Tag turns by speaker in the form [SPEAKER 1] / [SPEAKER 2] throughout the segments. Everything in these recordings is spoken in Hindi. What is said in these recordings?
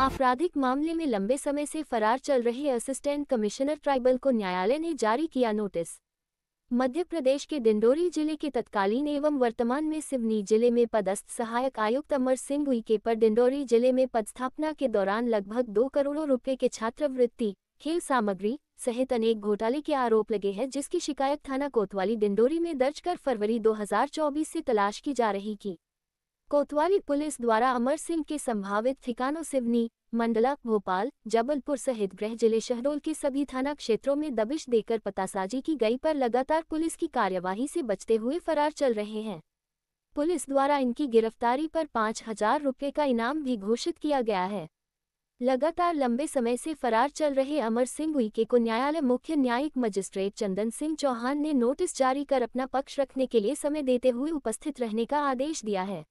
[SPEAKER 1] आपराधिक मामले में लंबे समय से फरार चल रहे असिस्टेंट कमिश्नर ट्राइबल को न्यायालय ने जारी किया नोटिस मध्य प्रदेश के डिंडोरी जिले के तत्कालीन एवं वर्तमान में सिवनी जिले में पदस्थ सहायक आयुक्त अमर सिंह उइके पर डिंडोरी जिले में पदस्थापना के दौरान लगभग दो करोड़ों रुपए के छात्रवृत्ति खेल सामग्री सहित अनेक घोटाले के आरोप लगे हैं जिसकी शिकायत थाना कोतवाली डिंडोरी में दर्ज कर फरवरी 2024 से तलाश की जा रही थी कोतवाली पुलिस द्वारा अमर सिंह के संभावित ठिकानों सिवनी मंडला भोपाल जबलपुर सहित गृह जिले शहडोल के सभी थाना क्षेत्रों में दबिश देकर पतासाजी की गई पर लगातार पुलिस की कार्यवाही से बचते हुए फरार चल रहे हैं पुलिस द्वारा इनकी गिरफ्तारी पर पाँच हजार रुपये का इनाम भी घोषित किया गया है लगातार लंबे समय से फरार चल रहे अमर सिंह उइके को न्यायालय मुख्य न्यायिक मजिस्ट्रेट चंदन सिंह चौहान ने नोटिस जारी कर अपना पक्ष रखने के लिए समय देते हुए उपस्थित रहने का आदेश दिया है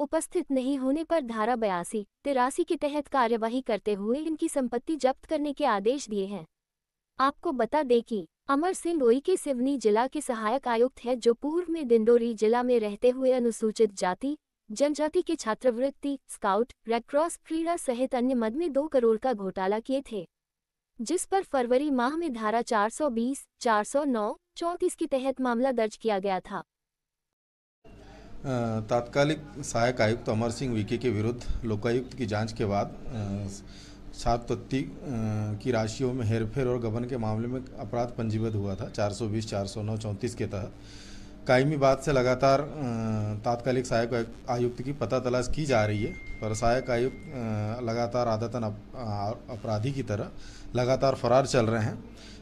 [SPEAKER 1] उपस्थित नहीं होने पर धारा बयासी तिरासी के तहत कार्यवाही करते हुए इनकी संपत्ति जब्त करने के आदेश दिए हैं आपको बता दें कि अमर सिंह लोई के सिवनी जिला के सहायक आयुक्त हैं जो पूर्व में दिंडोरी जिला में रहते हुए अनुसूचित जाति जनजाति के छात्रवृत्ति स्काउट रेडक्रॉस क्रीड़ा सहित अन्य मद में दो करोड़ का घोटाला किए थे जिस पर फरवरी माह में धारा 420, 409, 34 के तहत मामला दर्ज किया गया था
[SPEAKER 2] तात्कालिक सहायक आयुक्त अमर सिंह विके के विरुद्ध लोकायुक्त की जांच के बाद छाप की राशियों में हेरफेर और गबन के मामले में अपराध पंजीबद्ध हुआ था 420, 409, 34 के तहत कायमी बात से लगातार तात्कालिक सहायक आयुक्त की पता तलाश की जा रही है पर सहायक आयुक्त लगातार आदतन अपराधी की तरह लगातार फरार चल रहे हैं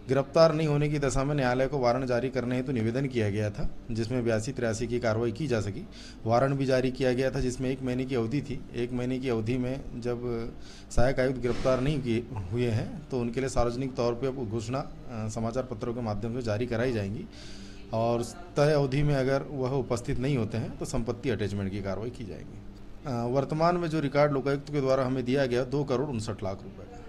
[SPEAKER 2] गिरफ्तार नहीं होने की दशा में न्यायालय को वारंट जारी करने हेतु तो निवेदन किया गया था जिसमें बयासी तिरासी की कार्रवाई की जा सकी वारंट भी जारी किया गया था जिसमें एक महीने की अवधि थी एक महीने की अवधि में जब सहायक आयुक्त गिरफ्तार नहीं किए हुए हैं तो उनके लिए सार्वजनिक तौर पर अब घोषणा समाचार पत्रों के माध्यम से जारी कराई जाएंगी और तय अवधि में अगर वह उपस्थित नहीं होते हैं तो संपत्ति अटैचमेंट की कार्रवाई की जाएगी वर्तमान में जो रिकॉर्ड लोकायुक्त के द्वारा हमें दिया गया दो करोड़ उनसठ लाख रुपये का